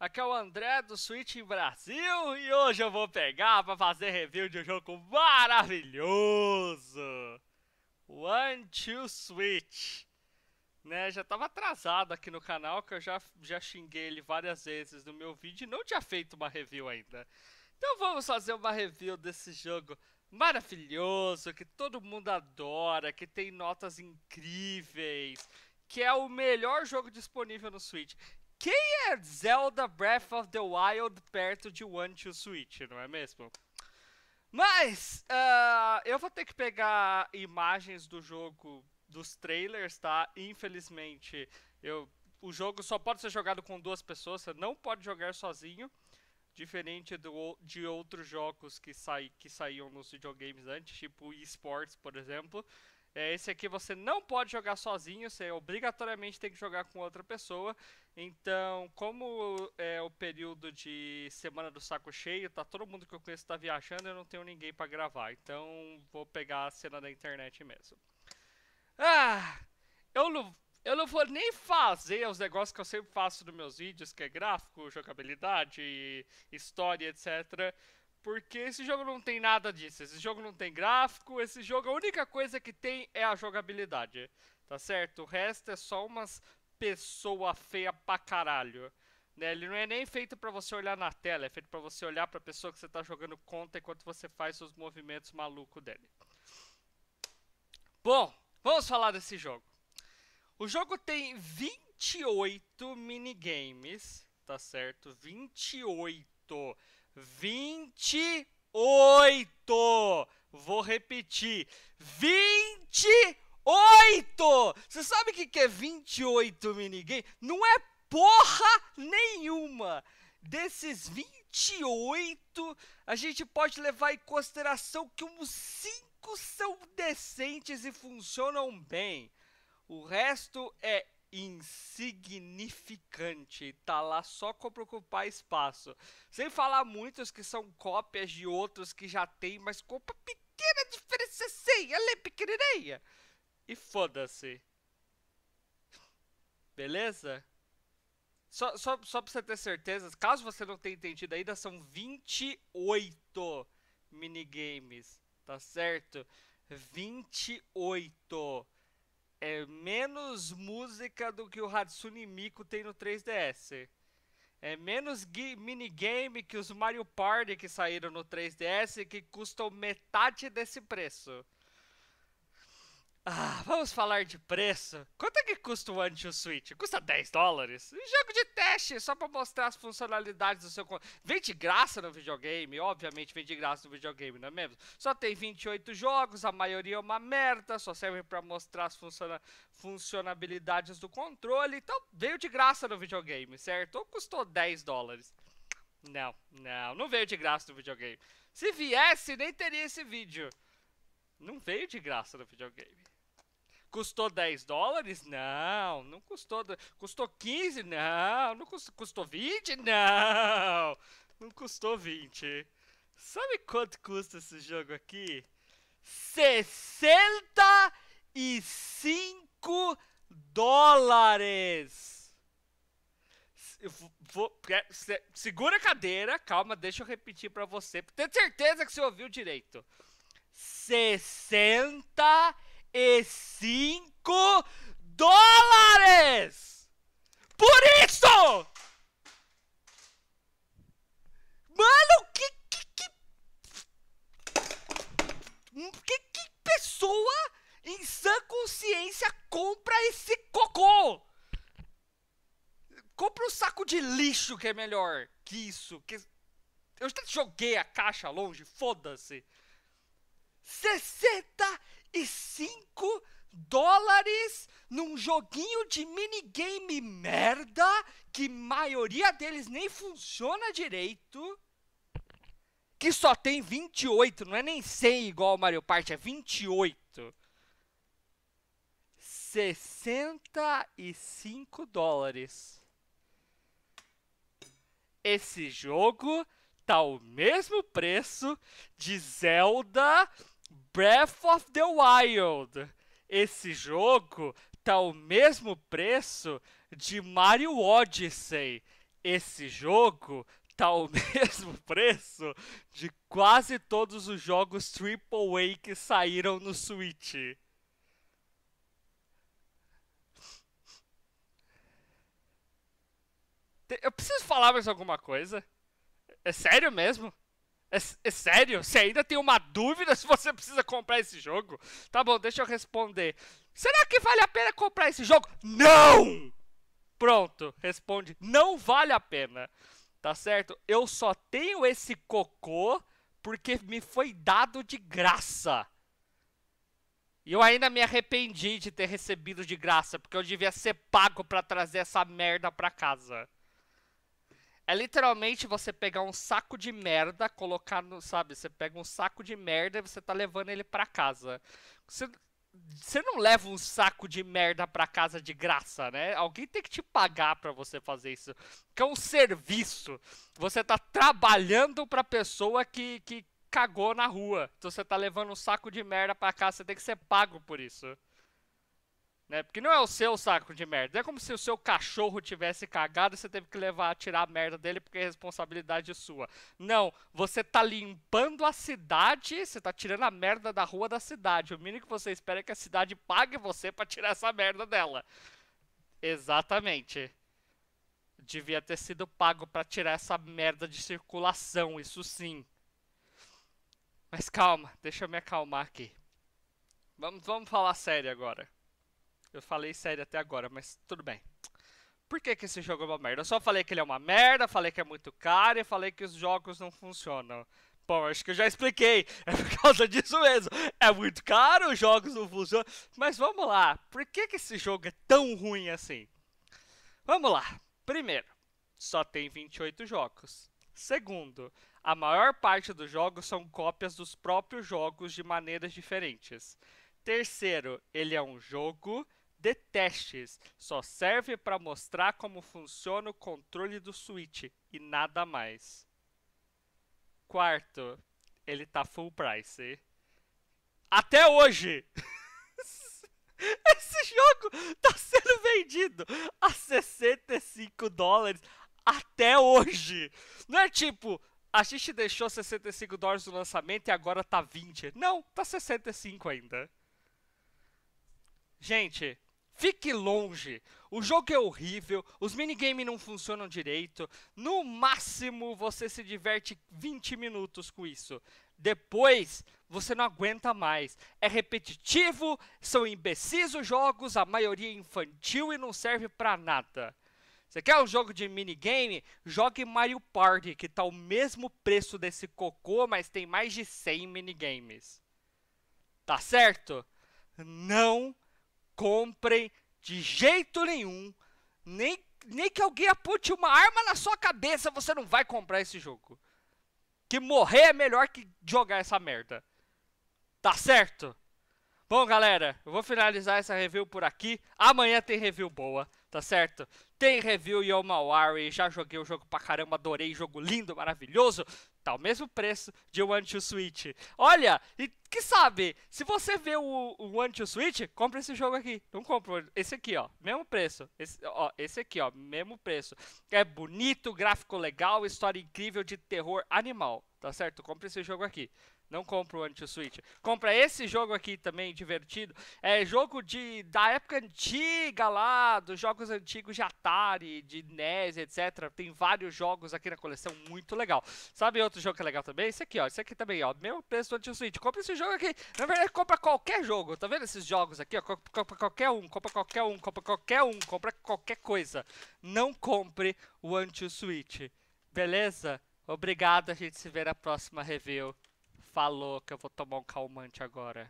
Aqui é o André do Switch Brasil e hoje eu vou pegar para fazer review de um jogo maravilhoso. One Two Switch. Né, já tava atrasado aqui no canal que eu já já xinguei ele várias vezes no meu vídeo e não tinha feito uma review ainda. Então vamos fazer uma review desse jogo maravilhoso que todo mundo adora, que tem notas incríveis, que é o melhor jogo disponível no Switch. Quem é Zelda Breath of the Wild perto de One to Switch, não é mesmo? Mas uh, eu vou ter que pegar imagens do jogo, dos trailers, tá? Infelizmente, eu, o jogo só pode ser jogado com duas pessoas, você não pode jogar sozinho, diferente do, de outros jogos que, sai, que saíam nos videogames antes, tipo esports, por exemplo. É, esse aqui você não pode jogar sozinho, você obrigatoriamente tem que jogar com outra pessoa. Então, como é o período de semana do saco cheio, tá todo mundo que eu conheço tá viajando, eu não tenho ninguém para gravar. Então, vou pegar a cena da internet mesmo. Ah, eu não, eu não vou nem fazer os negócios que eu sempre faço nos meus vídeos, que é gráfico, jogabilidade, história, etc porque esse jogo não tem nada disso. Esse jogo não tem gráfico. Esse jogo, a única coisa que tem é a jogabilidade. Tá certo? O resto é só umas pessoa feia pra caralho. Né? Ele não é nem feito para você olhar na tela, é feito para você olhar pra pessoa que você tá jogando contra enquanto você faz os movimentos malucos dele. Bom, vamos falar desse jogo. O jogo tem 28 minigames, tá certo? 28 28. Vou repetir. 28! Você sabe o que é 28 minigames? Não é porra nenhuma! Desses 28, a gente pode levar em consideração que uns 5 são decentes e funcionam bem. O resto é insignificante. Tá lá só para ocupar espaço. Sem falar muitos que são cópias de outros que já tem, mas com uma pequena diferença assim, ela é pequenininha. E foda-se. Beleza? Só, só, só pra você ter certeza, caso você não tenha entendido ainda, são 28 minigames, tá certo? 28 menos música do que o Hatsune Miku tem no 3DS. É menos minigame que os Mario Party que saíram no 3DS que custam metade desse preço. Ah, vamos falar de preço. Quanto é que custa o Anti Switch? Custa 10 dólares? Jogo de teste, só pra mostrar as funcionalidades do seu. Vem de graça no videogame, obviamente vem de graça no videogame, não é mesmo? Só tem 28 jogos, a maioria é uma merda, só serve pra mostrar as funciona... funcionalidades do controle. Então veio de graça no videogame, certo? Ou custou 10 dólares? Não, não, não veio de graça no videogame. Se viesse, nem teria esse vídeo. Não veio de graça no videogame. Custou 10 dólares? Não, não custou. Custou 15? Não, não custou, custou 20? Não, não custou 20. Sabe quanto custa esse jogo aqui? 65 dólares! Vou, segura a cadeira, calma, deixa eu repetir para você, Tenho certeza que você ouviu direito. 65 e cinco dólares! Por isso! Mano, que que, que que que pessoa em sã consciência compra esse cocô? Compra um saco de lixo que é melhor que isso. Que... Eu já joguei a caixa longe, foda-se. 60 e 5 dólares num joguinho de minigame merda que maioria deles nem funciona direito. Que só tem 28, não é nem 100 igual ao Mario Party, é 28. 65 dólares. Esse jogo tá o mesmo preço de Zelda Breath of the Wild. Esse jogo tá o mesmo preço de Mario Odyssey. Esse jogo tá o mesmo preço de quase todos os jogos AAA que saíram no Switch. Eu preciso falar mais alguma coisa? É sério mesmo? É, é, sério? Você ainda tem uma dúvida se você precisa comprar esse jogo? Tá bom, deixa eu responder. Será que vale a pena comprar esse jogo? Não! Pronto, responde. Não vale a pena. Tá certo? Eu só tenho esse cocô porque me foi dado de graça. E eu ainda me arrependi de ter recebido de graça, porque eu devia ser pago para trazer essa merda pra casa. É literalmente você pegar um saco de merda, colocar no. Sabe? Você pega um saco de merda e você tá levando ele pra casa. Você, você não leva um saco de merda pra casa de graça, né? Alguém tem que te pagar pra você fazer isso. Que é um serviço. Você tá trabalhando pra pessoa que, que cagou na rua. Então você tá levando um saco de merda pra casa, você tem que ser pago por isso. Né? Porque não é o seu saco de merda. Não é como se o seu cachorro tivesse cagado e você teve que levar tirar a merda dele porque é responsabilidade sua. Não, você tá limpando a cidade, você tá tirando a merda da rua da cidade. O mínimo que você espera é que a cidade pague você para tirar essa merda dela. Exatamente. Devia ter sido pago para tirar essa merda de circulação, isso sim. Mas calma, deixa eu me acalmar aqui. Vamos, vamos falar sério agora. Eu falei sério até agora, mas tudo bem. Por que, que esse jogo é uma merda? Eu só falei que ele é uma merda, falei que é muito caro e falei que os jogos não funcionam. Bom, acho que eu já expliquei. É por causa disso mesmo. É muito caro, os jogos não funcionam. Mas vamos lá. Por que, que esse jogo é tão ruim assim? Vamos lá. Primeiro, só tem 28 jogos. Segundo, a maior parte dos jogos são cópias dos próprios jogos de maneiras diferentes. Terceiro, ele é um jogo de testes. Só serve para mostrar como funciona o controle do Switch e nada mais. Quarto, ele tá full price. Até hoje! Esse jogo tá sendo vendido a 65 dólares até hoje. Não é tipo, a gente deixou 65 dólares no lançamento e agora tá 20. Não, tá 65 ainda. Gente, Fique longe. O jogo é horrível, os minigames não funcionam direito. No máximo você se diverte 20 minutos com isso. Depois você não aguenta mais. É repetitivo, são imbecis os jogos, a maioria é infantil e não serve para nada. Você quer um jogo de minigame? Jogue Mario Party, que tá o mesmo preço desse cocô, mas tem mais de 100 minigames. Tá certo? Não comprem de jeito nenhum, nem, nem que alguém aponte uma arma na sua cabeça, você não vai comprar esse jogo. Que morrer é melhor que jogar essa merda. Tá certo? Bom, galera, eu vou finalizar essa review por aqui. Amanhã tem review boa, tá certo? tem review e Omawari, já joguei o jogo pra caramba, adorei, jogo lindo, maravilhoso. Tá o mesmo preço de One to Switch. Olha, e que sabe, se você vê o, o One to Switch, compra esse jogo aqui. Não compra esse aqui, ó, mesmo preço. Esse, ó, esse aqui, ó, mesmo preço. É bonito, gráfico legal, história incrível de terror animal, tá certo? Compra esse jogo aqui. Não compra o Anti-Switch. Compra esse jogo aqui também, divertido. É jogo de, da época antiga lá, dos jogos antigos de Atari, de NES, etc. Tem vários jogos aqui na coleção, muito legal. Sabe outro jogo que é legal também? Esse aqui, ó. Esse aqui também, ó. Mesmo preço do Anti-Switch. Compra esse jogo aqui. Na verdade, compra qualquer jogo. Tá vendo esses jogos aqui, ó? Compra qualquer um, compra qualquer um, compra qualquer um, compra qualquer coisa. Não compre o Anti-Switch. Beleza? Obrigado, a gente se vê na próxima review falou que eu vou tomar um calmante agora.